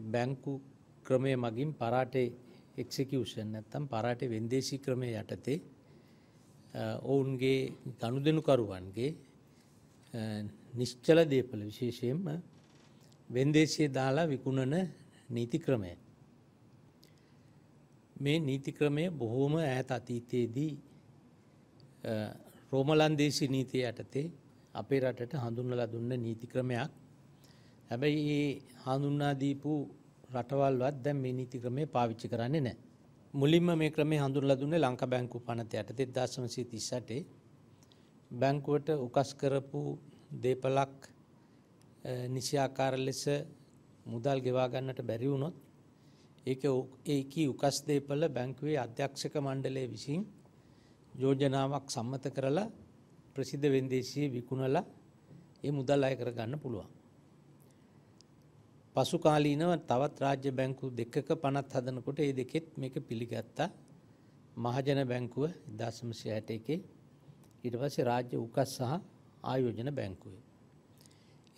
බැංකු ක්‍රමය මගින් පරාටේ එක්සිකියුෂන් නැත්තම් පරාටේ වෙන්දේශී ක්‍රමය යටතේ ඔවුන්ගේ ගනුදෙනුකරුවන්ගේ නිශ්චල දේපල විශේෂයෙන්ම වෙන්දේශය දාලා විකුණන නීති ක්‍රමය. මේ නීති ක්‍රමය බොහෝම ඈත අතීතයේදී රෝමලන්දේශී නීතිය යටතේ අපේ රටට හඳුන්වලා දුන්න නීති ක්‍රමයක් හැබැයි ඒ හඳුන්වා දීපු රටවල්වත් දැන් මේ නීති ක්‍රමය පාවිච්චි කරන්නේ නැහැ. මුලින්ම මේ ක්‍රමය හඳුන්වලා දුන්නේ ලංකා බැංකු පනත යටතේ 1938 බැංකුවට උකස් කරපු දේපලක් නිසියාකාර ලෙස මුදල් ගෙවා ගන්නට බැරි වුණොත් ඒක ඒකී උකස් දේපල බැංකුවේ අධ්‍යක්ෂක මණ්ඩලය විසින් යෝජනාවක් සම්මත කරලා ප්‍රසිද්ධ වෙන්දේසියේ විකුණලා ඒ මුදල් අය කරගන්න පුළුවන්. පසුකාලීනව තවත් රාජ්‍ය බැංකු දෙකක පනත් හදනකොට ඒ දෙකෙත් මේක පිළිගත්තා මහජන බැංකුව 1961 ඊට පස්සේ රාජ්‍ය උකස් සහ ආයෝජන බැංකුවේ.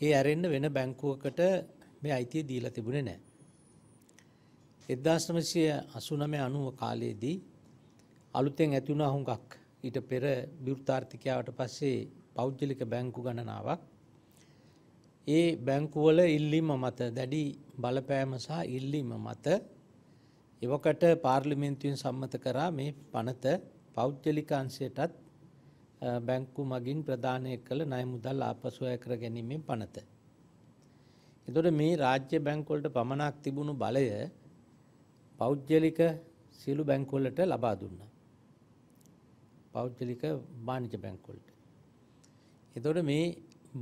ඒ ඇරෙන්න වෙන බැංකුවකට මේ අයිතිය දීලා තිබුණේ නැහැ. 1989 90 කාලයේදී අලුතෙන් ඇති වුණා හුඟක් ඊට පෙර විවෘතාර්ථිකයාවට පස්සේ පෞද්ගලික බැංකු ගණනාවක් ඒ බැංකුවල ඉල්ලීම මත දැඩි බලපෑම සහ ඉල්ලීම මත එවකට පාර්ලිමේන්තුවෙන් සම්මත කරා මේ පනත පෞද්ගලික අංශයටත් බැංකු මගින් ප්‍රදානය කළ ණය මුදල් ආපසු අය කර ගැනීමෙන් පනත. එතකොට මේ රාජ්‍ය බැංකුවලට පමණක් තිබුණු බලය පෞද්ගලික සියලු බැංකුවලට ලබා දුන්නා. පෞද්ගලික වාණිජ බැංකුවලට. එතකොට මේ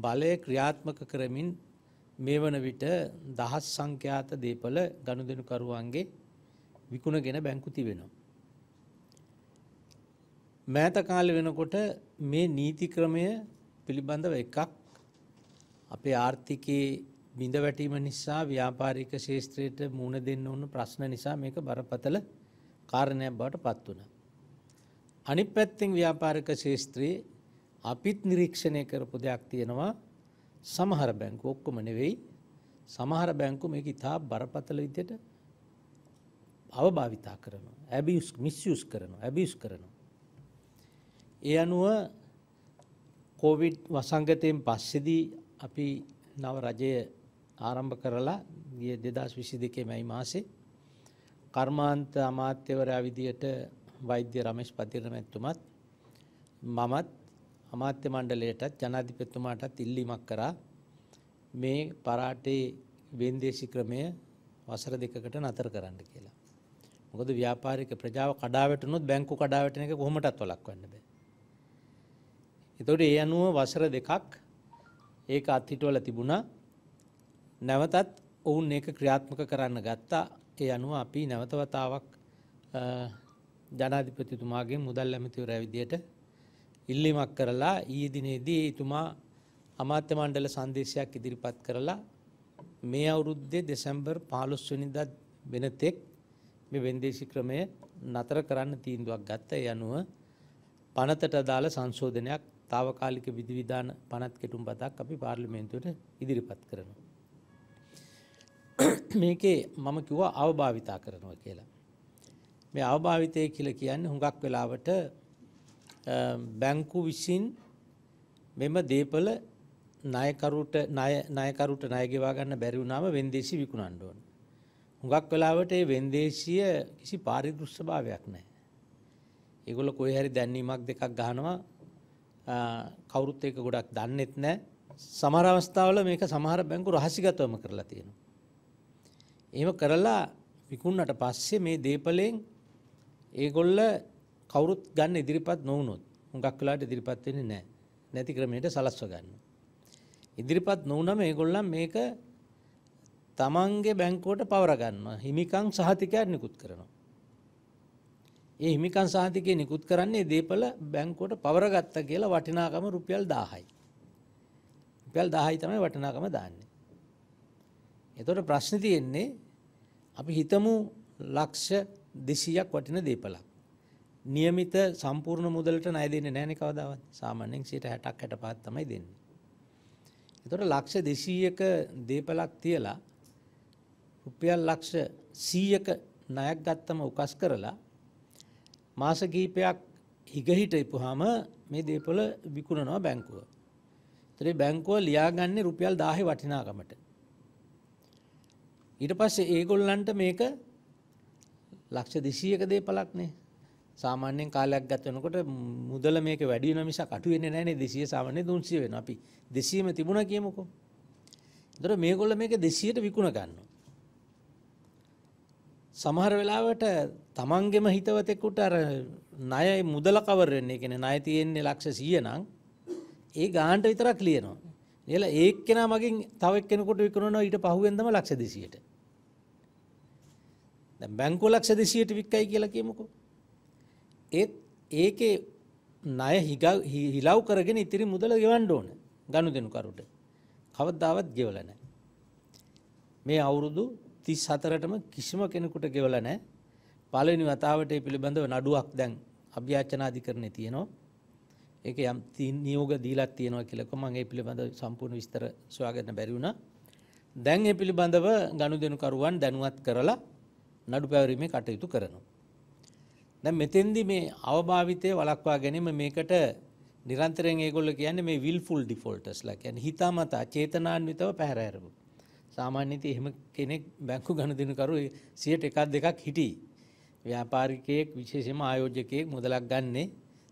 බලය ක්‍රියාත්මක කරමින් මේ වන විට දහස් සංඛ්‍යාත දේපල ගනුදෙනුකරුවන්ගේ විකුණගෙන බැංකු තිබෙනවා. මෑත කාලෙ වෙනකොට මේ නීති ක්‍රමය පිළිබඳව එකක් අපේ ආර්ථිකයේ බිඳ වැටීම නිසා ව්‍යාපාරික ශේෂත්‍රයට මුණ දෙන්න ඕන ප්‍රශ්න නිසා මේක බරපතල කාරණයක් බවට පත් වුණා. අනිත් පැත්තෙන් ව්‍යාපාරික ශේෂ්ත්‍රයේ අපිත් නිරීක්ෂණය කරපු දෙයක් තියෙනවා සමහර බැංකු ඔක්කොම නෙවෙයි සමහර බැංකු මේක ඉතා බරපතල විදියට අවභාවිතා කරනවා ඇබියස් මිස්යස් කරනවා ඇබියස් කරනවා ඒ අනුව කොවිඩ් වසංගතයෙන් පස්සේදී අපි නව රජය ආරම්භ කරලා ගිය 2022 මැයි මාසේ කර්මාන්ත අමාත්‍යවරයා විදියට වෛද්‍ය රමේෂ් පතිරමැතිතුමත් මමත් අමාත්‍ය මණ්ඩලයටත් ජනාධිපතිතුමාටත් ඉල්ලීමක් කරා මේ පරාටේ වෙන්දේශී ක්‍රමය වසර දෙකකට නතර කරන්න කියලා. මොකද ව්‍යාපාරික ප්‍රජාව කඩාවැටුනොත් බැංකු කඩාවැටෙන එක කොහොමටත් වළක්වන්න බෑ. ඒතකොට ඒ අනුව වසර දෙකක් ඒක අත්හිටවල තිබුණා. නැවතත් ඔවුන් ඒක ක්‍රියාත්මක කරන්න ගත්තා. ඒ අනුව අපි නැවත වතාවක් ජනාධිපතිතුමාගේ මුදල් ඇමතිවරයා විදියට ඉල්ලීමක් කරලා ඊයේ දිනේදී එතුමා අමාත්‍ය මණ්ඩල සංදේශයක් ඉදිරිපත් කරලා මේ අවුරුද්දේ දෙසැම්බර් 15 වෙනිදා වෙනතෙක් මේ වෙන්දේසි ක්‍රමය නතර කරන්න තීන්දුවක් ගත්ත. ඒ අනුව පනතට අදාළ සංශෝධනයක් తాවකාලික විධිවිධාන පනත් කෙටුම්පතක් අපි පාර්ලිමේන්තුවට ඉදිරිපත් කරනවා. මේකේ මම කිව්වා අවභාවිතා කරනවා කියලා. මේ අවභාවිතය කියලා කියන්නේ හුඟක් වෙලාවට බැංකු විසින් මෙම දේපල ණයකරුට ණය ණයකරුට ණය ගෙවා ගන්න බැරි වුණාම වෙන්දේසි විකුණන්න ඕන. හුඟක් වෙලාවට ඒ වෙන්දේසිය කිසි පාරිදෘශ්‍ය භාවයක් නැහැ. ඒගොල්ලෝ කොයි හරි දැන්වීමක් දෙකක් ගහනවා කවුරුත් ඒක ගොඩක් දන්නෙත් නැහැ. සමහර අවස්ථාවල මේක සමහර බැංකු රහසිගතවම කරලා තියෙනවා. එහෙම කරලා විකුණනට පස්සේ මේ දේපලෙන් ඒගොල්ල කවුරුත් ගන්න ඉදිරිපත් නොවුනොත් හුඟක් වෙලාට ඉදිරිපත් වෙන්නේ නැහැ. නැති ක්‍රමයට සලස්ව ගන්නවා. ඉදිරිපත් නොවුනම මේගොල්ලන් මේක තමන්ගේ බැංකුවට පවර ගන්නවා. හිමිකම් සහතිකයක් නිකුත් කරනවා. ඒ හිමිකම් සහතිකය නිකුත් කරන්නේ දීපල බැංකුවට පවර ගත්තා කියලා වටිනාකම රුපියල් 1000යි. රුපියල් 1000යි තමයි වටිනාකම දාන්නේ. එතකොට ප්‍රශ්නේ තියෙන්නේ අපි හිතමු ලක්ෂ 200ක් වටින දීපලක්. નિયમિත සම්පූර්ණ මුදලට ණය දෙන්නේ නැහැනේ කවදාවත්. සාමාන්‍යයෙන් 60ක් 65ක් තමයි දෙන්නේ. ඒතකොට ලක්ෂ 200ක දීපලක් තියලා රුපියල් ලක්ෂ 100ක ණයක් ගත්තම උකස් කරලා මාස කිහිපයක් හිගහිට ඉපුවාම මේ දීපල විකුණනවා බැංකුව. ඒතර බැංකුව ලියාගන්නේ රුපියල් 1000 වටිනාකමට. ඊට පස්සේ ඒගොල්ලන්ට මේක ලක්ෂ 200ක දීපලක්නේ සාමාන්‍යයෙන් කාලයක් ගත වෙනකොට මුදල මේක වැඩි වෙන මිසක් අඩු වෙන්නේ නැහැ නේ 200 සාමාන්‍ය 300 වෙනවා. අපි 200ම තිබුණා කියමුකෝ. ඒතර මේගොල්ලෝ මේක 200ට විකුණ ගන්නවා. සමහර වෙලාවට තමන්ගෙම හිතවතෙකුට අර ණය මුදල කවර් වෙන්නේ කියන්නේ ණය තියෙන්නේ ලක්ෂ 100 නම් ඒ ගානට විතරක් ලියනවා. නේලා ඒ එක්කෙනා මගෙන් තව එක්කෙනෙකුට විකුණනවා ඊට පහුවෙන් තමයි ලක්ෂ 200ට. දැන් බැංකුව ලක්ෂ 200ට වික්කයි කියලා කියමුකෝ. ඒත් ඒකේ ණය හිලව් කරගෙන ඉතිරි මුදල ගෙවන්න ඕන ගනුදෙනුකරුට. කවදාවත් ගෙවල නැහැ. මේ අවුරුදු 34ටම කිසිම කෙනෙකුට ගෙවල නැහැ. පළවෙනි වතාවට ඒ පිළිබඳව නඩුවක් දැන් අභ්‍යාචනාධිකරණේ තියෙනවා. ඒක යම් නියෝග දීලා තියෙනවා කියලා කො මම ඒ පිළිබඳව සම්පූර්ණ විස්තර සොයාගන්න බැරි වුණා. දැන් ඒ පිළිබඳව ගනුදෙනුකරුවන් දැනුවත් කරලා නඩු පැවරීමේ කටයුතු කරනවා. දැන් මෙතෙන්දි මේ අවභාවිතය වළක්වා ගැනීම මේකට නිරන්තරයෙන් ඒගොල්ලෝ කියන්නේ මේ willful defaultersලා කියන්නේ හිතාමතා චේතනාන්විතව පැහැර හැරපු. සාමාන්‍යයෙන් එහෙම කෙනෙක් බැංකු ගනුදෙනුකරු 100ට එකක් දෙකක් හිටී. ව්‍යාපාරිකයෙක් විශේෂයෙන්ම ආයෝජකයෙක් මුදලක් ගන්නේ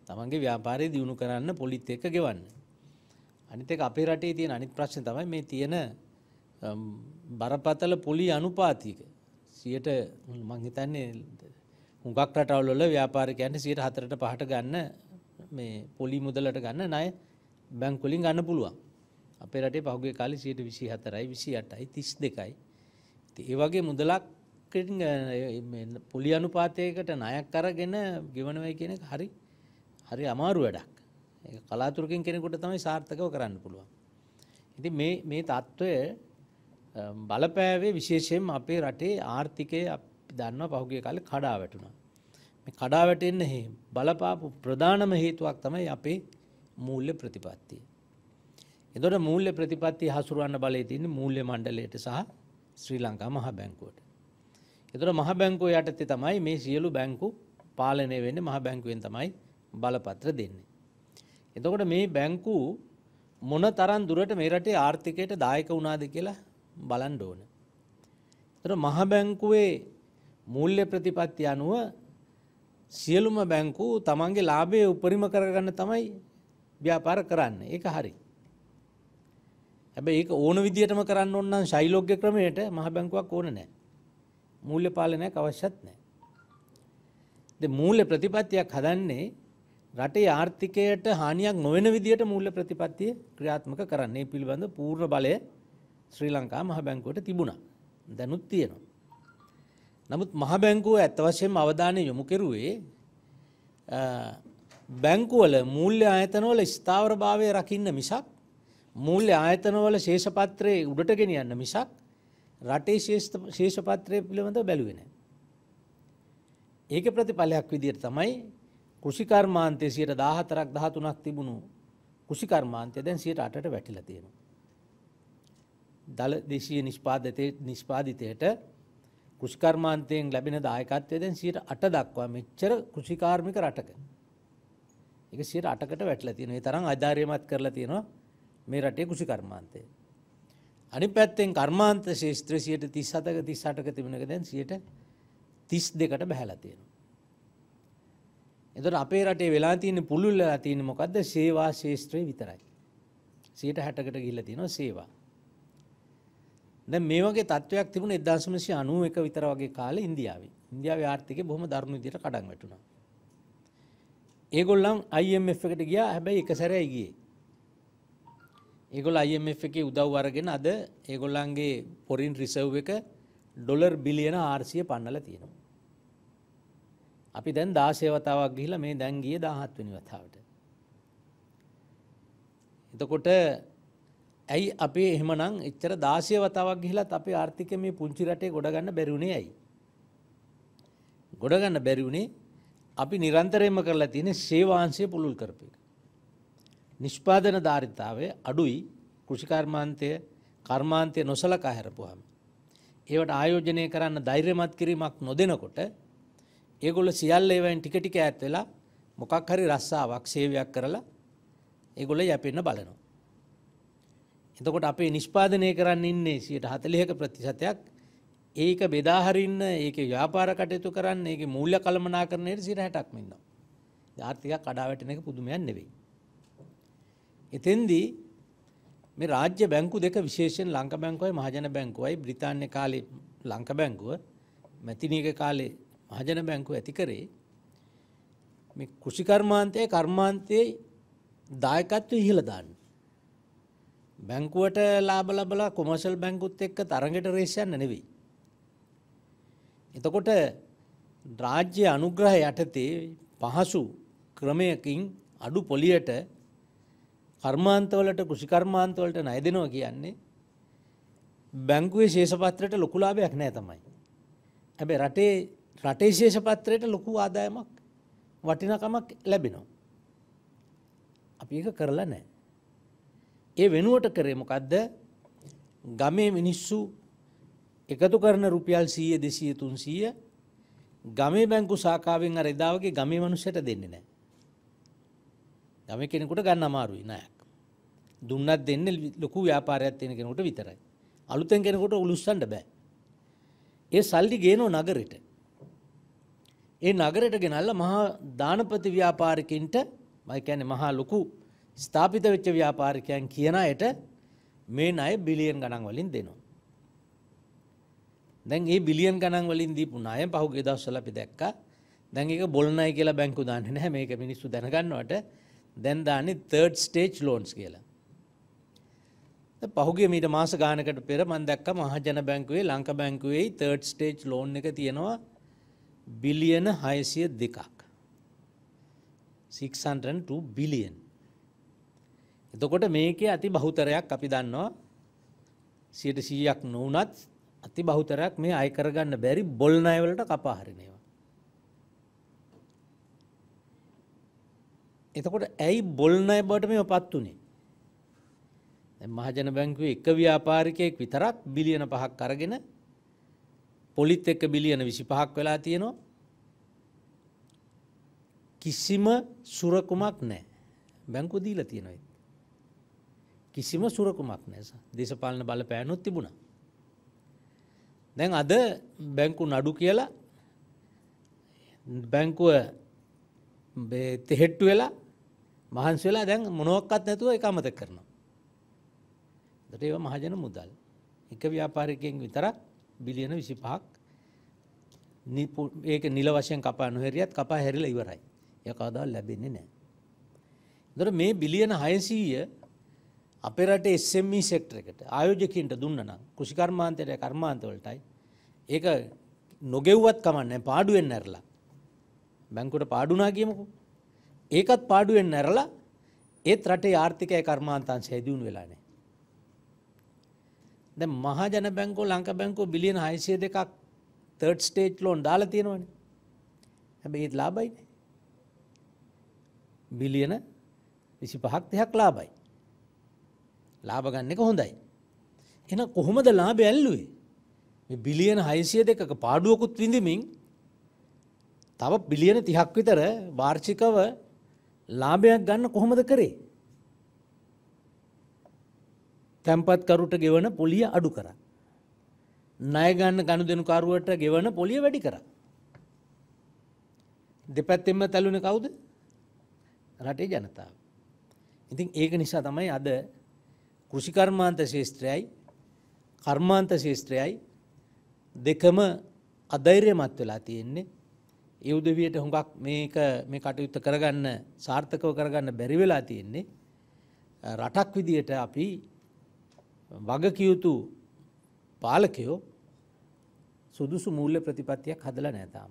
තමන්ගේ ව්‍යාපාරය දියුණු කරන්න පොලිත් එක්ක ගෙවන්න. අනිත් එක අපේ රටේ තියෙන අනිත් ප්‍රශ්නේ තමයි මේ තියෙන බරපතල පොලි අනුපාතික 100ට මම හිතන්නේ හුඟක් රටවල්ල ව්‍යාපාරිකයන්ට සියට හතරට පහට ගන්න මේ පොලි මුදලට ගන්න නය බැංකුලින් ගන්න පුළුවන් අපේ රටේ පහුගේ කාලි සියට විසි හතරයි විසි අටයි තිස් දෙකයි ඒ වගේ මුදලක් පොලි අනුපාතයකට නයක් අරගෙන ගෙවනවයි කියන හරි හරි අමාරු වැඩක් කලාතුරකින් කෙනෙකුට තමයි සාර්ථකව කරන්න පුළුවන් ඉති මේ තත්ත්වය බලපෑවේ විශේෂයෙන් අපේ රටේ ආර්ථිකය අප අපි දන්නවා පහුගිය කාලේ කඩා වැටුණා. මේ කඩා වැටෙන්න බලපාපු ප්‍රධානම හේතුවක් තමයි අපේ මූල්‍ය ප්‍රතිපත්තිය. එතකොට මූල්‍ය ප්‍රතිපත්තිය හසුරවන්න බලය තියෙන්නේ මූල්‍ය මණ්ඩලයට සහ ශ්‍රී ලංකා මහා බැංකුවට. එතකොට මහා බැංකුව යටතේ තමයි මේ සියලු බැංකු පාලනය වෙන්නේ මහා බැංකුවෙන් තමයි බලපත්‍ර දෙන්නේ. එතකොට මේ බැංකු මොන තරම් දුරට මේ රටේ ආර්ථිකයට දායක වුණාද කියලා බලන්න ඕන. එතකොට මහා බැංකුවේ මූල්‍ය ප්‍රතිපත්ති අනුව සියලුම බැංකු තමන්ගේ ලාභය උපරිම කරගන්න තමයි ව්‍යාපාර කරන්න ඒක හරි. හැබැයි ඒක ඕන විදිහටම කරන්න ඕන නම් ශෛලෝග්‍ය ක්‍රමයට මහ බැංකුවක් ඕන නැහැ. මූල්‍ය පාලනයක් අවශ්‍යත් නැහැ. ඉතින් මූල්‍ය ප්‍රතිපත්තියක් හදන්නේ රටේ ආර්ථිකයට හානියක් නොවන විදිහට මූල්‍ය ප්‍රතිපත්තිය ක්‍රියාත්මක කරන්න. මේ පිළිබඳ පූර්ණ බලය ශ්‍රී ලංකා මහ බැංකුවට තිබුණා. දැනුත් තියෙනවා. නමුත් මහ බැංකුව ඇත්ත වශයෙන්ම අවධානය යොමු කෙරුවේ බැංකුවල මූල්‍ය ආයතනවල ස්ථාවරභාවය රකින්න මිසක් මූල්‍ය ආයතනවල ශේෂපත්‍රයේ උඩට ගෙනියන්න මිසක් රටේ ශේෂපත්‍රය පිළිබඳ බැලුවේ නැහැ. ඒක ප්‍රතිඵලයක් විදිහට තමයි කෘෂිකර්මාන්තයේ 14ක් 13ක් තිබුණු කෘෂිකර්මාන්තය දැන් 8ට වැටිලා තියෙනවා. දල දේශීය නිෂ්පාදිතයට කෘෂිකර්මාන්තයෙන් ලැබෙන දායකත්වය දැන් 8% දක්වා මෙච්චර කෘෂිකාර්මික රටක. ඒක 8%කට වැටලා තියෙනවා. ඒ තරම් ආධාරියමත් කරලා තියෙනවා මේ රටේ කෘෂිකර්මාන්තය. අනිත් පැත්තෙන් කර්මාන්ත ශේෂ්ත්‍රය 37ක 38ක තිබුණ එක දැන් 32කට බහැලා තියෙනවා. එතකොට අපේ රටේ වෙලා තියෙන පුළුල්ලා තියෙන මොකද්ද? සේවා ශේෂ්ත්‍රය විතරයි. 60කට ගිහිල්ලා තියෙනවා සේවා. දැන් මේ වගේ තත්ත්වයක් තිබුණේ 1991 විතර වගේ කාලේ ඉන්දියාවේ. ඉන්දියාවේ ආර්ථිකය බොහොම දරුණු විදිහට කඩන් වැටුණා. ඒගොල්ලන් IMF එකට ගියා හැබැයි එක සැරේ ගියේ. ඒගොල්ලෝ IMF එකේ උදව් අරගෙන අද ඒගොල්ලන්ගේ ෆොරින් රිසර්ව් එක ඩොලර් බිලියන 400 පන්නලා තියෙනවා. අපි දැන් 16 වතාවක් ගිහිලා මේ දැන් ගියේ 17 වෙනි වතාවට. එතකොට ඇයි අපේ එහෙමනම් එච්චර දාශය වතාවක් ගිහිලත් අපේ ආර්ථිකය මේ පුංචි රටේ ගොඩගන්න බැරි වුණේ ඇයි? ගොඩගන්න බැරි වුණේ අපි නිරන්තරයෙන්ම කරලා තියෙන සේවාංශය පුළුල් කරපු එක. නිෂ්පාදන ධාරිතාවය අඩුයි කෘෂිකර්මාන්තය කර්මාන්තය නොසලකා හැරපුවාම. ඒවට ආයෝජනය කරන්න ධෛර්යමත් කිරීමක් නොදෙනකොට ඒගොල්ල සියල්ල ඒවෙන් ටික ටික ඈත් වෙලා මොකක් හරි රස්සාවක් සේවයක් කරලා ඒගොල්ල යැපෙන්න බලනවා. එතකොට අපේ නිෂ්පාදනය කරන්න ඉන්නේ සියට හතලිහක ප්‍රතිශතයක් ඒක බෙදාහරින්න ඒක ්‍යාපාර කටයුතු කරන්න ඒ මුල්ල කළමනා කරනයට සිර හැටක් මෙන්නවා. ධාර්ථක කඩාවැටන එක පුදුමයන් නෙවෙයි. එතෙන්දී මේ රාජ්‍ය බැංකු දෙක විශේෂෙන් ලංක බැංකුවයි මහජන බැංකුවයි බ්‍රතාන්‍ය කාලේ ලංක බැංකුව මැතිනීක කාලේ මහජන බැංකුව ඇති කරේ මේ කෘෂිකර්මාන්තය කර්මාන්තයේ දායකත්ව ඉහළ දාන්න. බැංකුවට ලාභ ලබලා කොමර්ෂල් බැංකුත් එක්ක තරඟට රේස් යන්න නෙවෙයි. එතකොට රාජ්‍ය අනුග්‍රහ යටතේ පහසු ක්‍රමයකින් අඩු පොලියට කර්මාන්තවලට කුසිකර්මාන්තවලට ණය දෙනවා කියන්නේ බැංකුවේ ශේෂපත්‍රයට ලොකු ලාභයක් නැහැ තමයි. හැබැයි රටේ රටේ ශේෂපත්‍රයට ලොකු ආදායමක් වටිනකමක් ලැබෙනවා. අපි ඒක කරලා නැහැ. ඒ වෙනුවට කරේ මොකක්ද ගමේ මිනිස්සු එකතු කරන රුපියල් සීය දෙසීය තුන්සීය ගමේ බැංකු සාකාවෙන් අර එදාවගේ ගමේ මනුස්සයට දෙන්නේ නෑ. ගම කෙනෙකුට ගන්න අමාරුයි නයක්. දුන්නත් දෙන්න ලොකු ව්‍යාපාරයක් තියෙන කෙනෙකුට විතරයි. අලුතෙන් කෙනෙකුට උළුස්සන්න බෑ. ඒ සල්ලි ගේනෝ නගරෙට. ඒ නගරට ගෙනල්ලා මහා දානපති ව්‍යාපාරිකින්ට මම කියන්නේ මහා ලොකු ස්ථාපිත වෙච්ච ව්‍යාපාරිකයන් කියන අයට මේ ණය බිලියන් ගණන් වලින් දෙනවා. දැන් මේ බිලියන් ගණන් වලින් දීපු ණය පහුගිය දවස්වල අපි දැක්කා. දැන් ඒක බොල් ණය කියලා බැංකු දාන්නේ නැහැ. මේක මිනිස්සු දැනගන්නවට දැන් දාන්නේ third stage loans කියලා. දැන් පහුගිය මීට මාස ගානකට පෙර මම දැක්කා මහජන බැංකුවේ ලංකා බැංකුවේ third stage loan එක තියෙනවා බිලියන 602ක්. 602 බිලියන්. එතකොට මේකේ අති බහුතරයක් අපි දන්නවා 100ක් නොවුනත් අති බහුතරයක් මේ අය කරගන්න බැරි බොල් ණය වලට කපා හරින ඒවා. එතකොට ඇයි බොල් ණය බවට මේවපත් උනේ? දැන් මහජන බැංකුවේ එක ව්‍යාපාරිකයෙක් විතරක් බිලියන 5ක් අරගෙන පොලිත් එක්ක බිලියන 25ක් වෙලා තියෙනවා. කිසිම සුරකුමක් නැහැ. බැංකුව දීලා තියෙනවා. කිසිම සුරකුමක් නැස දේශපාලන බලපෑනුත් තිබුණා. දැන් අද බැංකු නඩු කියලා බැංකුව තෙහෙට්ටු වෙලා මහන්සි වෙලා දැන් මොනොක්කත් නැතුව එක අමතක කරනවා. දට ඒව මහජන මුදල්. එක ව්‍යාපාරිකයෙන් විතරක් බිලියන 25ක් ඒක නිල වශයෙන් කපා නොහැරියත් කපා හැරිලා ඉවරයි. ඒක කවදාවත් ලැබෙන්නේ නැහැ. දොර මේ බිලියන 600 අපේ රටේ SME සෙක්ටර් එකට ආයෝජකයන්ට දුන්නා නම් කෘෂිකර්මාන්තයට කර්මාන්තවලටයි ඒක නොගෙව්වත් කමන්නේ පාඩු වෙන්න ඇරලා බැංකුවට පාඩු නා කියමුකෝ ඒකත් පාඩු වෙන්න ඇරලා ඒත් රටේ ආර්ථිකය කර්මාන්තාංශය දියුණු වෙලා නැහැ දැන් මහජන බැංකුව ලංකා බැංකුව බිලියන 602ක් තර්ඩ් ස්ටේජ් ලෝන් දාලා තියෙනවනේ හැබැයි ඒත් ලාභයිනේ බිලියන 25ක් 30ක් ලාභයි ලාභ ගන්න එක හොඳයි. එහෙනම් කොහොමද ලාභය ඇල්ලුවේ? මේ බිලියන 602ක පාඩුවකුත් විඳිමින් තව බිලියන 30ක් විතර වාර්ෂිකව ලාභයක් ගන්න කොහොමද කරේ? තැම්පත්කරුට ගෙවන පොලිය අඩු කරා. ණය ගන්න ගනුදෙනුකරුවට ගෙවන පොලිය වැඩි කරා. දෙපැත්තෙන්ම තැළුනේ කවුද? රටේ ජනතාව. ඉතින් ඒක නිසා තමයි අද කෘෂිකර්මාන්ත ශේෂත්‍රයයි කර්මාන්ත ශේෂත්‍රයයි දෙකම අධෛර්යමත් වෙලා තියෙන්නේ ඒ උදවියට හුඟක් මේක මේ කටයුත්ත කරගන්න සාර්ථකව කරගන්න බැරි වෙලා තියෙන්නේ රටක් විදියට අපි වගකියුතු පාලකයෝ සුදුසු මූල්‍ය ප්‍රතිපත්තියක් හදලා නැහැ තාම.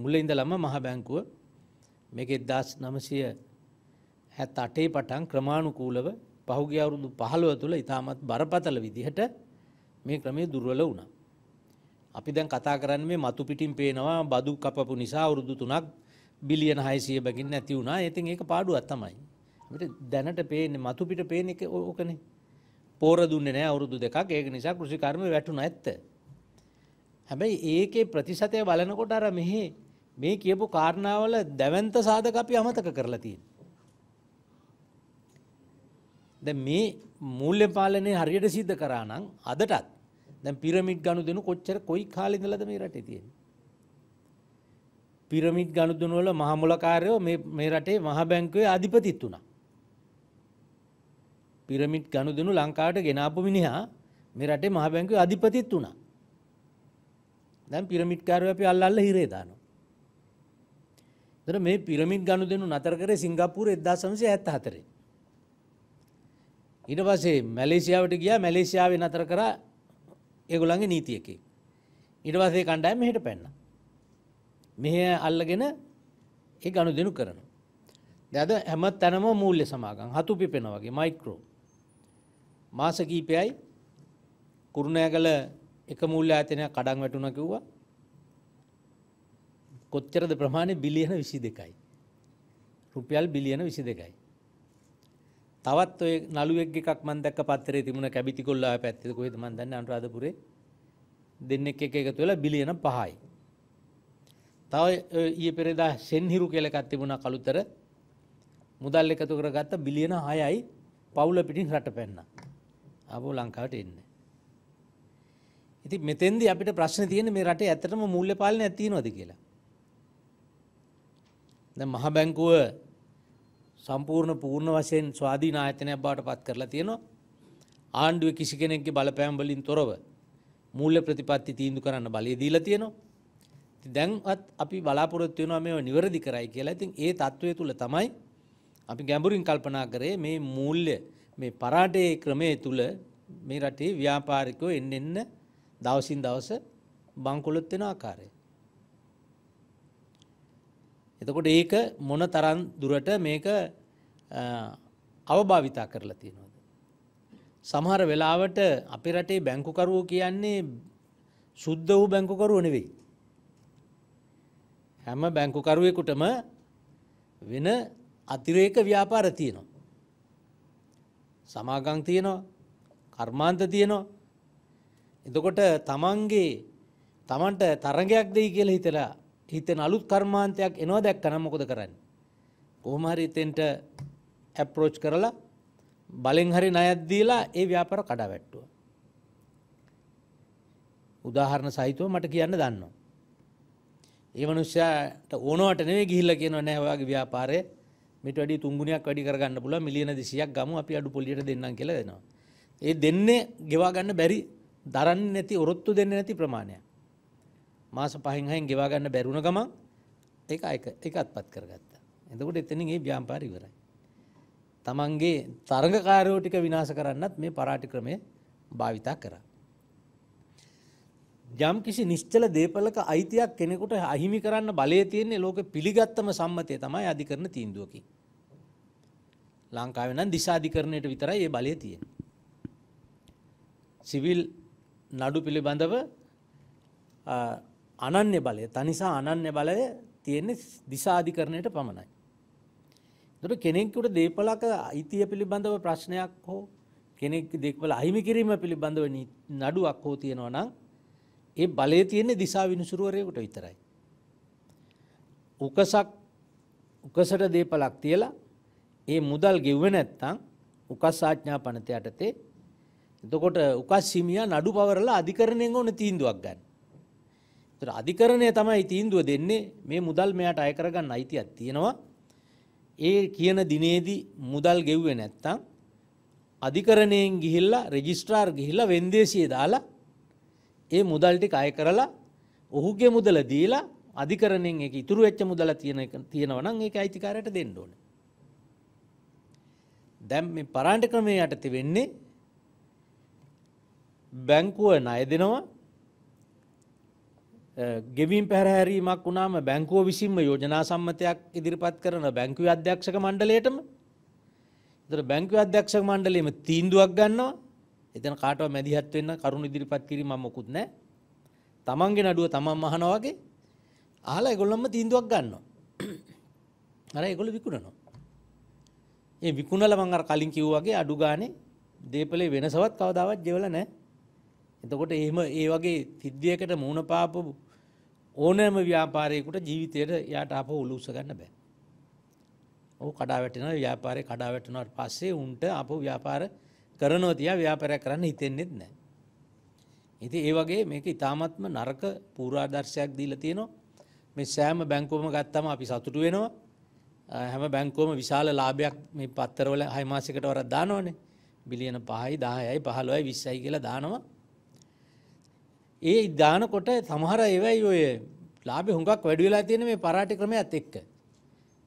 මුල ඉඳලම මහ බැංකුව මේක 1978 පටන් ක්‍රමානුකූලව පහුගිය අවුරුදු 15 තුල ඉතාමත් බරපතල විදිහට මේ ක්‍රමය දුර්වල වුණා. අපි දැන් කතා කරන්නේ මේ මතු පිටින් පේනවා බදු කපපු නිසා අවුරුදු 3ක් බිලියන 600 බකින් නැති වුණා. ඉතින් ඒක පාඩුවක් තමයි. අපිට දැනට පේන්නේ මතු පිට පේන එක ඕකනේ. පෝර දුන්නේ නැහැ අවුරුදු දෙකක්. ඒක නිසා කෘෂිකර්ම වැටුණා ඇත්ත. හැබැයි ඒකේ ප්‍රතිශතය බලනකොට අර මෙහි මේ කියපු කාරණාවල දැවැන්ත සාධක අපි අමතක කරලා තියෙනවා. දැ මේ මූල්‍ය පාලනය හරියට සිද්ධ කරානම් අදටත් දැ පිරමිට් ගණු දෙනු කොච්චර කොයි කාලිඳලද මේ රට තියෙන. පිරමිට් ගණුදුනුවල මහමුලකාරයෝ මේ රටේ මහ බැංකවේ අධිපතිත් වුණා. පිරමිට් ගණුදනු ලංකාට ගෙනාපු මිනිහා මේ රටේ මහ බැංකවේ අධිපතිත් වුණා. දැන් පිරමිට්කාරය අපි අල්ලල්ල හිරේ දානවා. දර මේ පිරමිට් ගණු දෙනු නතර කරේ සිංගප්පූර එදදා සමසය ඇත්ත හතරේ ඊට පස්සේ මැලේසියාවට ගියා මැලේසියාවේ නතර කරා ඒගොල්ලන්ගේ නීතිය එකේ. ඊට පස්සේ කණ්ඩායම මෙහෙට පැන්නා. මෙහෙ අල්ලගෙන ඒ ගනුදෙනු කරනවා. දැන් අද හැම තැනම මූල්‍ය සමාගම් හතු පිපෙනා වගේ මයික්‍රෝ මාස කීපයයි කුරුණෑගල එක මූල්‍ය ආයතනයක් කඩන් වැටුණා කිව්වා. කොච්චරද ප්‍රමාණය බිලියන 22යි. රුපියල් බිලියන 22යි. තවත් ඔය නළුවෙක් එකක් මම දැක්ක පත්තරේ තිබුණ කැබිතිකොල්ල ආය පැත්තේ කොහෙද මම දන්නේ අනුරාධපුරේ දෙන්නෙක් එක එකතු වෙලා බිලියන 5යි. තව ඊයේ පෙරේදා සෙන්හිරු කියලා එකක් තිබුණා කලුතර මුදල් එකතු කරගත්ත බිලියන 6යි පවුල පිටින් රට පැන්නා. ආපහු ලංකාවට එන්නේ. ඉතින් මෙතෙන්දී අපිට ප්‍රශ්නේ තියෙන්නේ මේ රටේ ඇත්තටම මූල්‍ය පාලනයක් තියෙනවද කියලා. දැන් මහ බැංකුව සම්පූර්ණ පූර්ණ වශයෙන් ස්වාධීන ආයතනයක් බවට පත් කරලා තියෙනවා. ආණ්ඩුවේ කිසි කෙනෙක්ගේ බලපෑම් වලින් තොරව මූල්‍ය ප්‍රතිපත්ති තීන්දුව කරන්න බලය දීලා තියෙනවා. ඉතින් දැන්වත් අපි බලාපොරොත්තු වෙනවා මේව නිවැරදි කරයි කියලා. ඉතින් ඒ தત્ත්වය තුල තමයි අපි ගැඹුරින් කල්පනා කරේ මේ මූල්‍ය මේ පරාටේ ක්‍රමයේ තුල මේ රටේ ව්‍යාපාරිකයෝ එන්න එන්න දවසින් දවස බංකොලොත් වෙන ආකාරය. එතකොට ඒක මොන තරන් දුරට මේක අවභාවිතා කරලා තියෙනවද. සමහර වෙලාවට අපි රටේ බැංකුකරුවෝ කියන්නේ සුද්ධ වූ බැංකුකරුව නෙවෙයි. හැම බැංකුකරුවෙකුටම වෙන අතිරේක ව්‍යාපාර තියෙනවා. සමාගම් තියෙනවා කර්මාන්ත තියෙනවා. එතකොට තමන්ගේ තමන්ට තරගයක් දෙයි කියලා හිතලා හිතෙන අලුත් කර්මාන්තයක් එනවා දැක්කනම් මොකද කරන්නේ? කොහොම හරි එතෙන්ට ඇප්‍රෝච් කරලා බලෙන් හරි ණයක් දීලා ඒ ව්‍යාපාර කඩාවැට්ටුවා. උදාහරණ සහිතව මට කියන්න දන්නවා. ඒ මනුස්සයාට ඕනවට නෙවෙයි ගිහිල්ලා කියනවා නෑ ඔයාගේ ව්‍යාපාරය මෙට වැඩි තුන්ගුණයක් වැඩි කරගන්න පුළුවන් මිලියන 200ක් ගමු අපි අඩු පොලියට දෙන්නම් කියලා දෙනවා. ඒ දෙන්නේ ගෙවා ගන්න බැරි දරන්නේ නැති ඔරොත්තු දෙන්නේ නැති ප්‍රමාණයක්. මාස පහෙන් හයෙන් ගෙවා ගන්න බැරුණ ගමන් ඒක අයක එකත්පත් කරගත්තා. එතකොට එතනින් ඒ ව්‍යාපාර ඉවරයි. තමන්ගේ තරඟකාරයෝ ටික විනාශ කරන්නත් මේ පරාටි ක්‍රමය භාවිතා කරා. යම් කිසි නිශ්චල දේපලක අයිතියක් කෙනෙකුට අහිමි කරන්න බලය තියෙන්නේ ලෝක පිළිගත්තම සම්මතය තමයි අධිකරණ තීන්දුවකින්. ලංකාවේ නම් දිශාධිකරණයට විතරයි ඒ බලය තියෙන්නේ. සිවිල් නඩු පිළිබඳව අනන්‍ය බලය තනිසා අනන්‍ය බලය තියෙන්නේ දිසාධිකරණයට පමණයි. දුර කෙනෙක්කුට දේපලක අයිතිය පිළිබඳව ප්‍රශ්නයක් හෝ කෙනෙක් දෙක්වල අහිමි කිරීම පිළිබඳව නඩුවක් හෝ තියෙනවා නම් ඒ බලය තියෙන්නේ දිසා විනිසුරුවරයෙකුට විතරයි. උකසක් උකසට දේපලක් තියලා ඒ මුදල් ගෙව්වේ නැත්නම් උකස් ආඥා පනත යටතේ එතකොට උකස් හිමියා නඩු පවරලා අධිකරණයෙන් ඕන තීන්දුවක් ගන්න. ඒතර අධිකරණය තමයි තීන්දුව දෙන්නේ මේ මුදල් මෙයාට අය කරගන්න අයිතියක් තියෙනවා. ඒ කියන දිනේදී මුදල් ගෙව්වේ නැත්තම් අධිකරණයෙන් ගිහිල්ලා රෙජිස්ට්‍රාර් ගිහිල්ලා වෙන්දේසිය දාලා ඒ මුදල් ටික අය කරලා ඔහුගේ මුදල දීලා අධිකරණයෙන් ඒක ඉතුරු වෙච්ච මුදල තියෙන තියෙනවා නම් ඒක අයිතිකාරයට දෙන්න ඕනේ. දැන් මේ පරාණ්ඩ ක්‍රමයේ යටතේ වෙන්නේ බැංකුව ණය දෙනවා ගෙවින් පැහැරීමක් වුණාම බැංකුව විසින්ම යෝජනා සම්මතයක් ඉදිරිපත් කරන බැංකුව අධ්‍යක්ෂක මණ්ඩලයටම ඉතර බැංකුව අධ්‍යක්ෂක මණ්ඩලයේම තීන්දුවක් ගන්නවා එතන කාටවත් මැදිහත් වෙන්න කරුණු ඉදිරිපත් කිරීම මොකුත් නැහැ තමන්ගේ නඩුව තමන්ම අහනවා වගේ අහලා ඒගොල්ලන්ම තීන්දුවක් ගන්නවා අර ඒගොල්ලෝ විකුණනවා ඒ විකුණලා මම අර කලින් කිව්වා වගේ අඩු ගානේ දීපලේ වෙනසවත් කවදාවත් ජීවල නැහැ එතකොට එහෙම ඒ වගේ සිද්ධියකට මුණ පාපු ඕනෑම ව්‍යාපාරයකුට ජීවිතයට යාට අප උලුස ගන්න බෑ. ඔහු කඩාවැටෙන ව්‍යාපාරය කඩාවැටනවට පස්සේ උන්ට අප ව්‍යාපාර කරනවතියා ව්‍යාපරයක් කරන්න හිතෙන්නෙත් නෑ. ඉති ඒ වගේ මේක ඉතාමත්ම නරක පූරාදර්ශයක් දීල තියෙනවා මේ සෑම බැංකෝම ගත්තම අපි සතුටු වෙනවා හැම බැංකෝම විශාල ලාභයක් මේ පත්තරවල හයිමාසිකට වර දානවනේ බිලියන පහයි දාහයයි පහළොයි විස්සයි කියලා දානවා ඒ දානකොට සමහර ඒවයි ඔය ලාභේ හුඟක් වැඩි වෙලා තියෙන මේ පරාටි ක්‍රමයත් එක්ක.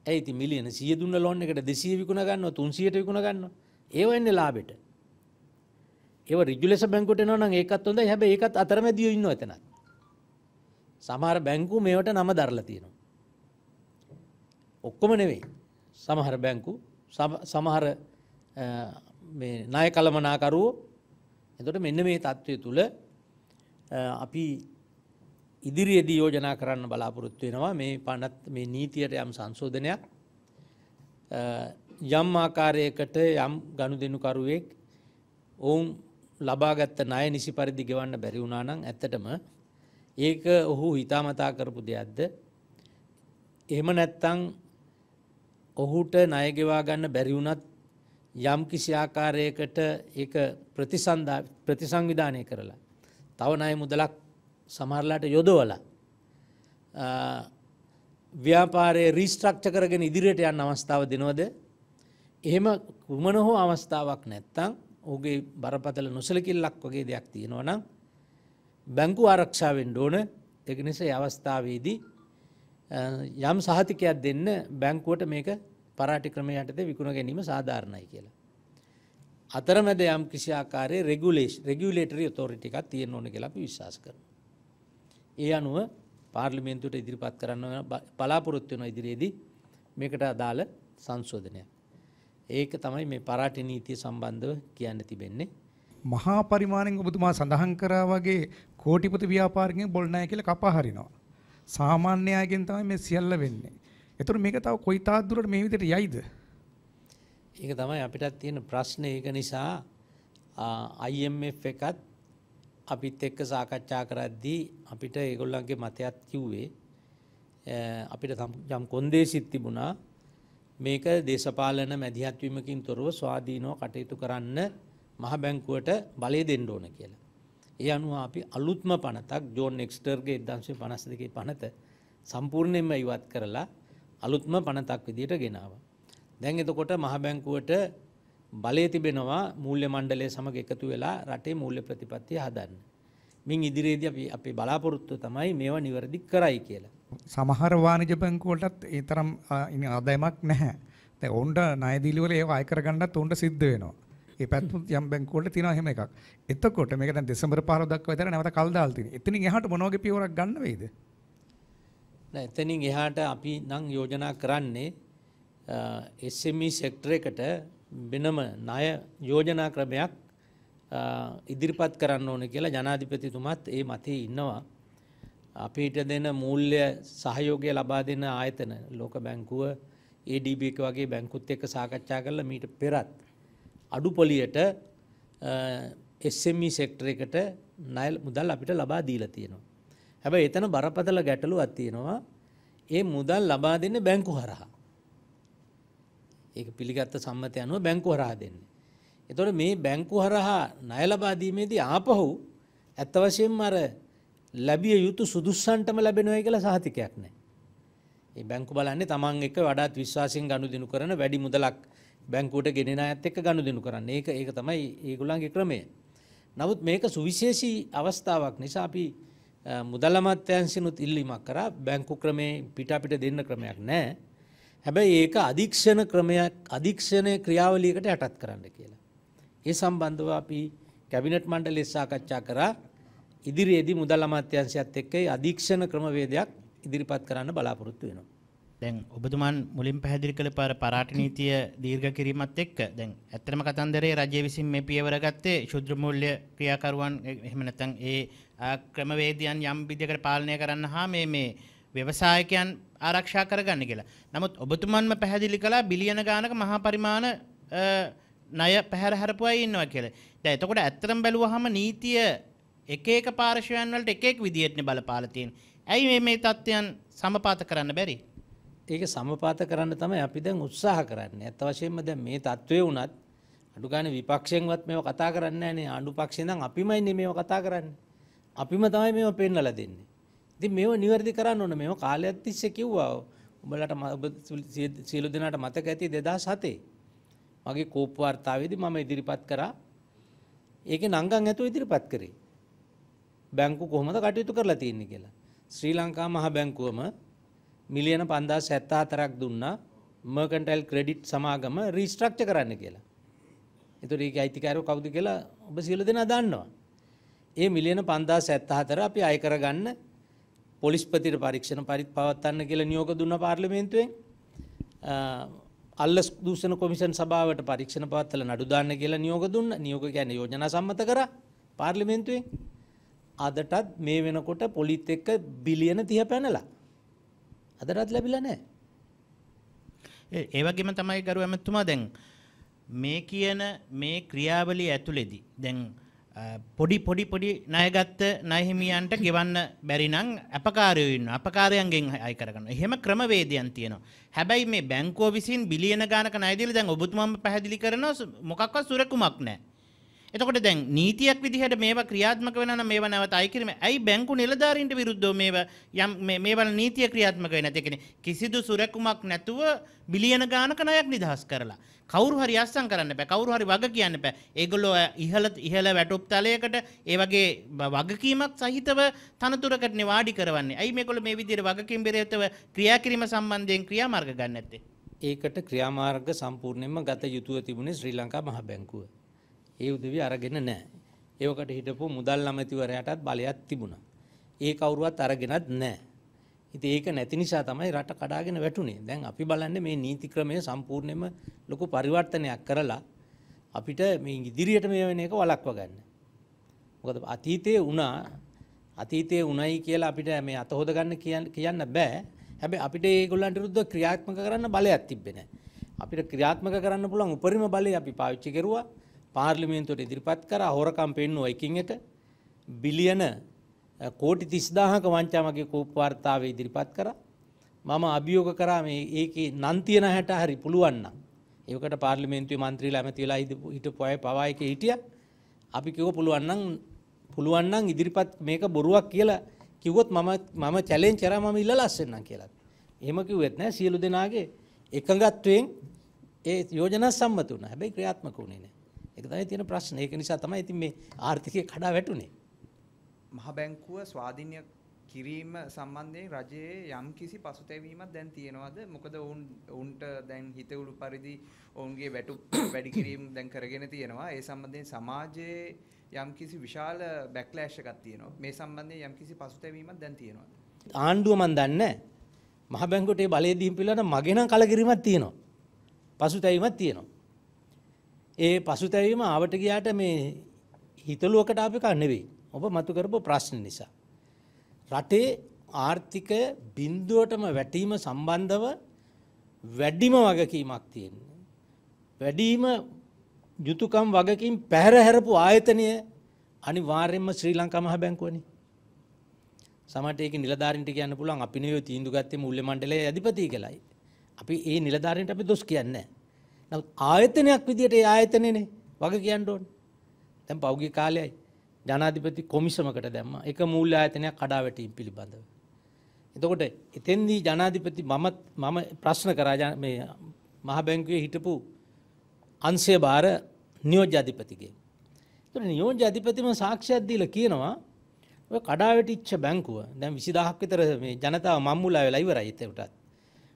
ඇයි ඉතින් මිලියන 100 දුන්න ලෝන් එකට 200 විකුණ ගන්නවා 300ට විකුණ ගන්නවා. ඒව එන්නේ ලාභෙට. ඒව රිජුලේෂන් බැංකුවට එනවා නම් ඒකත් හොඳයි. හැබැයි ඒකත් අතරමැදියෝ ඉන්නවා එතනත්. සමහර බැංකු මේවට නම දරලා තියෙනවා. ඔක්කොම නෙවෙයි. සමහර බැංකු සමහර මේ ණය කළමනාකරුවෝ එතකොට මෙන්න මේ தત્ත්වය තුල අපි ඉදිරියේදී යෝජනා කරන්න බලාපොරොත්තු වෙනවා මේ පනත් මේ නීතියට යම් සංශෝධනයක් යම් ආකාරයකට යම් ගනුදෙනුකරුවෙක් ඔවුන් ලබාගත්ත ණය නිසි පරිදි ගෙවන්න බැරි වුණා නම් ඇත්තටම ඒක ඔහු හිතාමතා කරපු දෙයක්ද එහෙම නැත්නම් ඔහුට ණය ගෙවා ගන්න බැරි වුණත් යම් කිසි ආකාරයකට ඒක ප්‍රතිසංවිධානය කරලා තව ණය මුදලක් සමහරලාට යොදවලා ව්‍යාපාරයේ රීස්ට්‍රක්චර් කරගෙන ඉදිරියට යන්න අවස්ථාව දෙනවද? එහෙම කුමන හෝ අවස්ථාවක් නැත්නම් ඔහුගේ බරපතල නොසලකිල්ලක් වගේ දෙයක් තියෙනවා නම් බැංකු ආරක්ෂා වෙන්න ඕන. ඒක නිසා මේ අවස්ථාවේදී යම් සහතිකයක් දෙන්න බැංකුවට මේක පරාටි ක්‍රමය යටතේ විකුණ ගැනීම සාධාරණයි කියලා. අතරමැද යම් කිසි ආකාරයේ රෙගුලේෂන් රෙගියුලේටරි ඔතොරිටි එකක් තියෙන්න ඕන කියලා අපි විශ්වාස කරනවා. ඒ අනුව පාර්ලිමේන්තුවට ඉදිරිපත් කරන්න බලාපොරොත්තු වෙන ඉදිරියේදී මේකට අදාළ සංශෝධනයක්. ඒක තමයි මේ පරාටි නීතිය සම්බන්ධව කියන්න තිබෙන්නේ. මහා පරිමාණයෙන් ඔබතුමා සඳහන් කරා වගේ කෝටිපති ව්‍යාපාරිකයන් බොල්නාය කියලා කපා හරිනවා. සාමාන්‍ය අයගෙන් තමයි මේ සියල්ල වෙන්නේ. ඒතර මේක තව කොයි තාක් දුරට මේ විදිහට යයිද? ඒක තමයි අපිටත් තියෙන ප්‍රශ්න ඒක නිසා IMF එකත් අපිත් එක්ක සාකච්ඡා කරද්දී අපිට ඒගොල්ලන්ගේ මතයක් කිව්වේ අපිට යම් කොන්දේසිත් තිබුණා මේක දේශපාලන මැදිහත්වීමකින් තොරව ස්වාධීනව කටයුතු කරන්න මහ බැංකුවට බලය දෙන්න ඕන කියලා. ඒ අනුව අපි අලුත්ම පනතක් ජෝන් එක්ස්ටර්ගේ 1952 පනත සම්පූර්ණයෙන්ම ඉවත් කරලා අලුත්ම පනතක් විදියට ගෙනාවා. දැන් එතකොට මහබැංකුවට බලය තිබෙනවා මූල්‍ය මණ්ඩලය සමඟ එකතු වෙලා රටේ මූල්‍ය ප්‍රතිපත්තිය හදන්න. මින් ඉදිරියේදී අපි අපේ බලාපොරොත්තුව තමයි මේවා නිවැරදි කරයි කියලා. සමහර වාණිජ බැංකුවලටත් ඒ තරම් ආදායමක් නැහැ. දැන් ඔවුන්ට ණය දීලිවල ඒව අය කරගන්නත් ඔවුන්ට සිද්ධ වෙනවා. ඒ පැත්තත් යම් බැංකුවලට තියෙනවා එහෙම එකක්. එතකොට මේක දැන් දෙසැම්බර් 15 දක්වා විතර නැවත කල් දාලා තියෙනවා. එතනින් එහාට මොන වගේ පියවරක් ගන්න වෙයිද? නෑ එතනින් එහාට අපි නම් යෝජනා කරන්නේ SME සෙක්ටර එකට වෙනම ණය යෝජනා ක්‍රමයක් ඉදිරිපත් කරන්න ඕන කියලා ජනාධිපතිතුමත් ඒ මතේ ඉන්නවා. අපිට දෙන මූල්‍ය සහයෝගය ලබා දෙන ආයතන ලෝක බැංකුව ADB එක වගේ බැංකුත් එක්ක සාකච්ඡා කරලා මීට පෙරත් අඩු පොලියට SME සෙක්ටර එකට ණය මුදල් අපිට ලබා දීලා තියෙනවා. හැබැයි එතන බරපතල ගැටලුවක් තියෙනවා. ඒ මුදල් ලබා දෙන්නේ බැංකු හරහා. ඒක පිළිගත්ත සම්මතය අනුව බැංකු හරහා දෙන්නේ. එතකොට මේ බැංකු හරහා ණය ලබා දීමේදී ආපහු ඇත්ත වශයෙන්ම අර ලැබිය යුතු සුදුස්සන්ටම ලැබෙනවා කියලා සහතිකයක් නැහැ. මේ බැංකු බලන්නේ Taman එක වඩාත් විශ්වාසයෙන් ගනුදෙනු කරන වැඩි මුදලක් බැංකුවට ගෙනෙන අයත් එක්ක ගනුදෙනු කරන්නේ. ඒක ඒක තමයි ඒගොල්ලන්ගේ ක්‍රමය. නමුත් මේක සුවිශේෂී අවස්ථාවක් නිසා අපි මුදල් අමාත්‍යාංශිනුත් ඉල්ලීමක් කරා බැංකු ක්‍රමේ පිටාපිට දෙන්න ක්‍රමයක් නැහැ. හැබැයි ඒක අධීක්ෂණ ක්‍රමයක් අධීක්ෂණය ක්‍රියාවලියකට යටත් කරන්න කියලා. ඒ සම්බන්ධව අපි කැබිනට් මණ්ඩලයේ සාකච්ඡා කරා ඉදිරියේදී මුදල් අමාත්‍යාංශයත් එක්ක අධීක්ෂණ ක්‍රමවේදයක් ඉදිරිපත් කරන්න බලාපොරොත්තු වෙනවා. දැන් ඔබතුමන් මුලින් පැහැදිලි කළ පාර පරාට නීතිය දීර්ඝ කිරීමත් එක්ක දැන් ඇත්තම කතන්දරේ රජය විසින් මේ පියවර ගත්තේ ශුද්‍ර මූල්‍ය ක්‍රියාකරුවන් එහෙම නැත්නම් ඒ ක්‍රමවේදයන් යම් විදිහකට පාලනය කරන්න හා මේ මේ ව්‍යවසායකයන් ආරක්ෂා කරගන්න කියලා. නමුත් ඔබතුමන්ම පැහැදිලි කළා බිලියන ගානක මහා පරිමාණ ණය පැහැර හැරපු අය ඉන්නවා කියලා. දැන් එතකොට ඇත්තටම බැලුවහම නීතිය එක එක පාර්ශවයන් වලට එක එක විදියටනේ බලපාලා තියෙන්නේ. ඇයි මේ මේ தත්ත්වයන් සමපාත කරන්න බැරි? ඒක සමපාත කරන්න තමයි අපි දැන් උත්සාහ කරන්නේ. අත් වශයෙන්ම දැන් මේ தત્ත්වය උනත් අඩුගාන විපක්ෂයෙන්වත් මේව කතා කරන්නේ නැහැ නේ. අනුපක්ෂයෙන් නම් අපිමයි මේ මේව කතා කරන්නේ. අපිම තමයි මේව පෙන්වලා දෙන්නේ. ති මෙ නිවැරදි කරන්න ඕන මෙම කාලයක් තිස්ස කිව්වාව උඹලට සියලු දෙනාට මතක ඇති දෙදා සතේ මගේ කෝප්වාර්තාවේද මම ඉදිරිපත් කරා ඒක නංගන් ඇතු ඉදිරිපත් කරේ බැංකු කොහොමද කටයුතු කරලා තියන්නේ කියලා ශ්‍රී ලංකා මහ බැංකුවම මිලියන පන්දා සැත්තා තරක් දුන්නා මර්කන්ටල් ක්‍රඩිට් සමාගම රීස්ට්‍රක්ච කරන්න කියලා එතුට ඒක අයිතිකාරු කවුද කියලා ඔබ සියලු දෙනා දන්නවා ඒ මිලියන පන්දා සැත්තා හතර අපි අයකරගන්න පොලිස්පතිට පරීක්ෂණ පරිත් පවත්වන්න කියලා නියෝක දුන්න පාර්ලිමේන්තුවෙන් අල්ලස් දූෂණ කොමිෂන් සභාවට පරීක්ෂණ පවත්වල නඩුදාන්න කියලා නියෝග දුන්න නියෝග ගැන යෝජනා සම්මත කර පාර්ලිමේන්තුවෙන් අදටත් මේ වෙනකොට පොලිත් එක්ක බිලියන තිය පැනලා අදටත් ලැබිලා නෑ ඒවගේම තමයි ගරු ඇමතුමා දැන් මේ කියන මේ ක්‍රියාවලි ඇතුළෙදි දැන් පොඩි පොඩි පොඩි ණයගත්ත ණයහිමියන්ට ගෙවන්න බැරි නම් අපකාරයෝ ඉන්නවා. අපකාරයන්ගෙන් අය කරගන්න. එහෙම ක්‍රමවේදයන් තියෙනවා. හැබැයි මේ බැංකුව විසින් බිලියන ගානක ණය දීලා දැන් ඔබතුමාම පැහැදිලි කරනවා මොකක්වත් සුරකුමක් නැහැ. එතකොට දැන් නීතියක් විදිහට මේවා ක්‍රියාත්මක වෙනවා නම් මේවා නැවත අය කිරීම. ඇයි බැංකු නිලධාරීන්ට විරුද්ධව මේවා යම් මේ වල නීතිය ක්‍රියාත්මක වෙන්නේ නැති කියන්නේ කිසිදු සුරැකුමක් නැතුව බිලියන ගානක ණයක් නිදහස් කරලා. කවුරු හරි අස්සම් කරන්න බෑ. කවුරු හරි වග කියන්න බෑ. ඒගොල්ලෝ ඉහළ ඉහළ වැටුප් තලයකට ඒ වගේ වගකීමක් සහිතව තනතුරකටනේ වාඩි කරවන්නේ. ඇයි මේගොල්ලෝ මේ විදිහට වගකීම් බෙරෙතව ක්‍රියා කිරීම සම්බන්ධයෙන් ක්‍රියාමාර්ග ගන්න නැත්තේ? ඒකට ක්‍රියාමාර්ග සම්පූර්ණයෙන්ම ගත යුතුව තිබුණේ ශ්‍රී ලංකා මහ බැංකුව. ඒ උදවිය අරගෙන නැහැ. ඒවකට හිටපු මුදල් අමතිවරයාටත් බලයක් තිබුණා. ඒ කවුරුවත් අරගෙනත් නැහැ. ඉතින් ඒක නැති නිසා තමයි රට කඩාගෙන වැටුනේ. දැන් අපි බලන්නේ මේ නීති ක්‍රමය සම්පූර්ණයෙන්ම ලොකු පරිවර්තනයක් කරලා අපිට මේ ඉදිරියට මේ වෙන එක වළක්වා ගන්න. මොකද අතීතයේ වුණා අතීතයේ උණයි කියලා අපිට මේ අත හොද ගන්න කියන්න බෑ. හැබැයි අපිට ඒගොල්ලන්ට විරුද්ධව ක්‍රියාත්මක කරන්න බලයක් තිබ්බේ නැහැ. අපිට ක්‍රියාත්මක කරන්න පුළුවන් උපරිම බලය අපි පාවිච්චි කරුවා. පාර්ලිමේන්තුවට ඉදිරිපත් කර හොරකම් පෙන්නුව එකින් එක බිලියන කෝටි තිස්දාහක වංචාමගේ කෝප්වාර්තාව ඉදිරිපත් කර මම අභියෝග කරා මේ ඒක නන්තියන හැට හරි පුළුවන්නම් ඒකට පාර්ලිමේන්තුව මන්ත්‍රීල ඇමතිලා හිට පොය පවායක හිටිය අපි කිව පුළුවන්නම් පුළුවන්නම් ඉදිරිපත් මේක බොරුවක් කියලා කිවොත් මම චැලෙන් චර ම ඉල්ල ලස්සෙන්න්න කියලා එම කිවත් නෑ සියලු දෙනාගේ එකඟත්වයෙන් ඒ යෝජන සම්මතුන හැබැයි ක්‍රියාත්මක වුණේ නෑ එක තමයි තියෙන ප්‍රශ්නේ. ඒක නිසා තමයි ඉතින් මේ ආර්ථිකය කඩා වැටුනේ. මහ බැංකුව ස්වාධීන කිරීම සම්බන්ධයෙන් රජයේ යම්කිසි පසුතැවීමක් දැන් තියෙනවද? මොකද ඔවුන් ඔවුන්ට දැන් හිතවුණු පරිදි ඔවුන්ගේ වැටු වැඩි කිරීම දැන් කරගෙන තියෙනවා. ඒ සම්බන්ධයෙන් සමාජයේ යම්කිසි විශාල බැක්ලෑෂ් එකක් තියෙනවා. මේ සම්බන්ධයෙන් යම්කිසි පසුතැවීමක් දැන් තියෙනවද? ආණ්ඩුව මන් දන්නේ මහ බැංකුවට ඒ බලය දීපිලට මගේ නම් කලකිරීමක් තියෙනවා. පසුතැවීමක් තියෙනවා. ඒ පසුතැවීම ආවට ගියාට මේ හිතලුවකට අප එකක් නෙවෙයි. ඔබ මතු කරපු ප්‍රශ්න නිසා. රටේ ආර්ථිකය බින්දුවටම වැටීම සම්බන්ධව වැඩිම වගකීමක් තියෙන්නේ. වැඩීම යුතුකම් වගකින් පැහැරහැරපු ආයතනය අනිවාර්යෙන්ම ශ්‍රී ලංකා මහ බැංකුවනේ. සමට ඒක නිලධාරින්ට කියන්න පුළුවන් අපි නෙවෙයි තීන්දුව ගත්තේ මුල්ලේ මණ්ඩලයේ අධිපති කියලායි. අපි ඒ නිලධාරින්ට අපි දොස් කියන්නේ නැහැ. නමුත් ආයතනයක් විදිහට ඒ ආයතනයනේ වග කියන්න ඕනේ. දැන් පෞගේ කාලයයි ජනාධිපති කොමිසමකට දැම්මා. එක මූල්‍ය ආයතනයක් කඩාවැටීම් පිළිබඳව. එතකොට එතෙන්දී ජනාධිපති මම මම ප්‍රශ්න කරා මේ මහ බැංකුවේ හිටපු අංශය බාර නියෝජ්‍ය අධිපතිගේ. එතකොට නියෝජ්‍ය අධිපතිම සාක්ෂියක් දීලා කියනවා ඔය කඩාවැටිච්ච බැංකුව දැන් 20000ක් විතර මේ ජනතාව මම්මුලා වෙලා ඉවරයි එතකොටත්.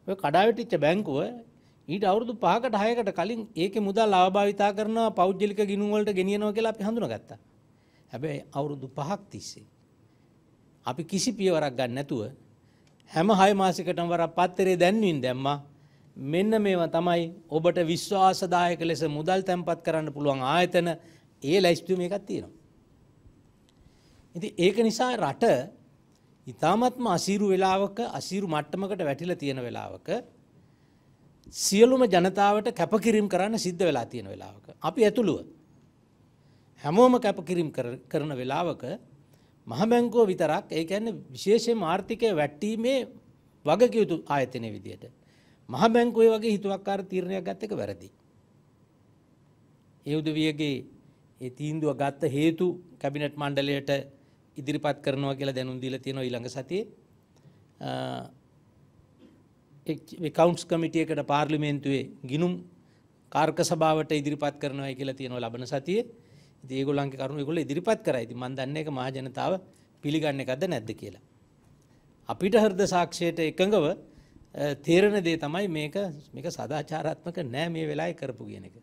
ඔය කඩාවැටිච්ච බැංකුව ඊට අවුරුදු පහකට හයකට කලින් ඒකේ මුදල් ලාභාවිතා කරනවා පෞද්ගලික ගිණුම් වලට ගෙනියනවා කියලා අපි හඳුනාගත්තා. හැබැයි අවුරුදු පහක් තිස්සේ අපි කිසි පියවරක් ගන්න නැතුව හැම 6 මාසයකටම වරක් පත්තරේ දැන්වින් දැම්මා. මෙන්න මේවා තමයි ඔබට විශ්වාසදායක ලෙස මුදල් තැන්පත් කරන්න පුළුවන් ආයතන ඒ ලැයිස්තුවේ මේකක් තියෙනවා. ඉතින් ඒක නිසා රට ඊ타මත්ම අසීරු වෙලාවක අසීරු මට්ටමකට වැටිලා තියෙන වෙලාවක සියලුම ජනතාවට කැපකිරීම් කරන්න සිද්ධ වෙලා තියෙන වෙලාවක. අපි ඇතුළුව. හැමෝම කැපකිරීම් කරන වෙලාවක මහබැංකෝ විතරක් ඒ ඇන්න විශේෂයෙන් ආර්ථිකය වැට්ටීමේ වගකයුතු ආයතනය විදියට. මහබැංකුවේ වගේ හිතුවක්කාර තීරණයක් ගත්තක වැරදි. යුදවියගේ ඒ තීන්දුව ගත්ත හේතු කැබිනට් මණ්ඩලයට ඉදිරිපත් කරනවා කියලා දැනුන්දීල තියෙන ඊළඟ සතිය විකවුන්ස් කමිටියකට පාර්ලිමේන්තුවේ ගිනුම් කාර්ක සභාවට ඉදිරිපත් කරනවා කියලා තියෙනවා ලබන සතිය දේගොලන්ක කරුණු ගොල ඉදිරිපත් කරයිති මන්දන්න එක මහජනතාව පිළිගන්න එකද නැද්ද කියලා. අපිට හර්ද සාක්ෂයට එකඟව තේරණ දේ තමයි මේක මේක සදාචාරාත්මක නෑ මේ වෙලායි කරපු කියන එක.